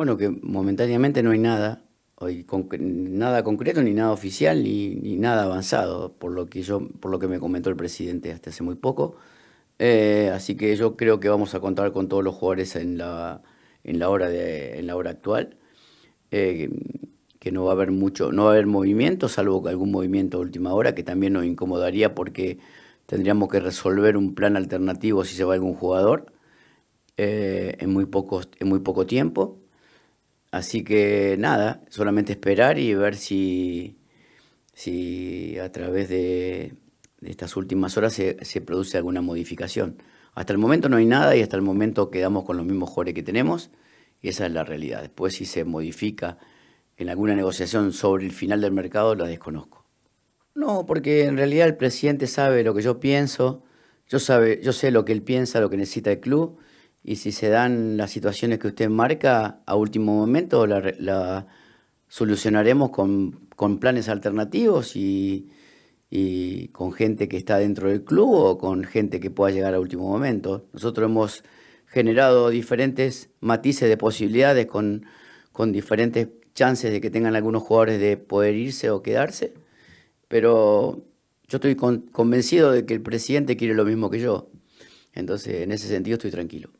Bueno, que momentáneamente no hay nada, nada concreto, ni nada oficial, ni, nada avanzado, por lo que yo, por lo que me comentó el presidente hasta hace muy poco. Eh, así que yo creo que vamos a contar con todos los jugadores en la, hora actual. Eh, que no va a haber mucho, no va a haber movimiento, salvo que algún movimiento de última hora, que también nos incomodaría porque tendríamos que resolver un plan alternativo si se va algún jugador eh, en muy poco tiempo. Así que nada, solamente esperar y ver si, a través de, estas últimas horas se, produce alguna modificación. Hasta el momento no hay nada y hasta el momento quedamos con los mismos jores que tenemos y esa es la realidad. Después si se modifica en alguna negociación sobre el final del mercado, la desconozco. No, porque en realidad el presidente sabe lo que yo pienso, yo, sabe, yo sé lo que él piensa, lo que necesita el club y si se dan las situaciones que usted marca a último momento, la, solucionaremos con, planes alternativos y, con gente que está dentro del club o con gente que pueda llegar a último momento. Nosotros hemos generado diferentes matices de posibilidades con, diferentes chances de que tengan algunos jugadores de poder irse o quedarse, pero yo estoy convencido de que el presidente quiere lo mismo que yo. Entonces, en ese sentido estoy tranquilo.